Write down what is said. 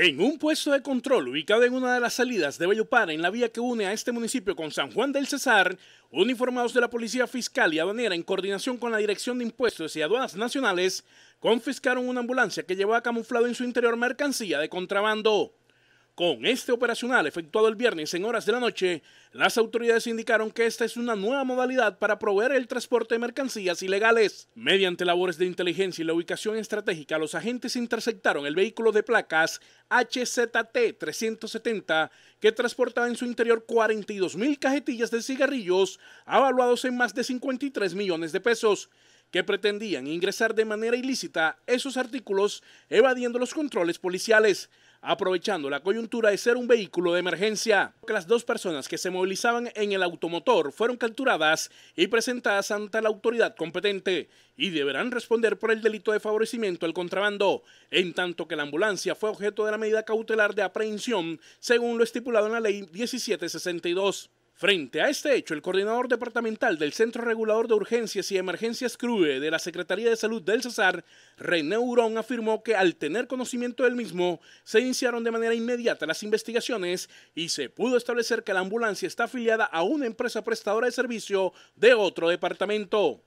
En un puesto de control ubicado en una de las salidas de Bellopara, en la vía que une a este municipio con San Juan del Cesar, uniformados de la Policía Fiscal y Aduanera en coordinación con la Dirección de Impuestos y Aduanas Nacionales, confiscaron una ambulancia que llevaba camuflado en su interior mercancía de contrabando. Con este operacional efectuado el viernes en horas de la noche, las autoridades indicaron que esta es una nueva modalidad para proveer el transporte de mercancías ilegales. Mediante labores de inteligencia y la ubicación estratégica, los agentes interceptaron el vehículo de placas HZT 370 que transportaba en su interior 42 mil cajetillas de cigarrillos avaluados en más de 53 millones de pesos que pretendían ingresar de manera ilícita esos artículos evadiendo los controles policiales, aprovechando la coyuntura de ser un vehículo de emergencia. Las dos personas que se movilizaban en el automotor fueron capturadas y presentadas ante la autoridad competente y deberán responder por el delito de favorecimiento al contrabando, en tanto que la ambulancia fue objeto de la medida cautelar de aprehensión según lo estipulado en la ley 1762. Frente a este hecho, el coordinador departamental del Centro Regulador de Urgencias y Emergencias CRUE de la Secretaría de Salud del Cesar, René Urón, afirmó que al tener conocimiento del mismo, se iniciaron de manera inmediata las investigaciones y se pudo establecer que la ambulancia está afiliada a una empresa prestadora de servicio de otro departamento.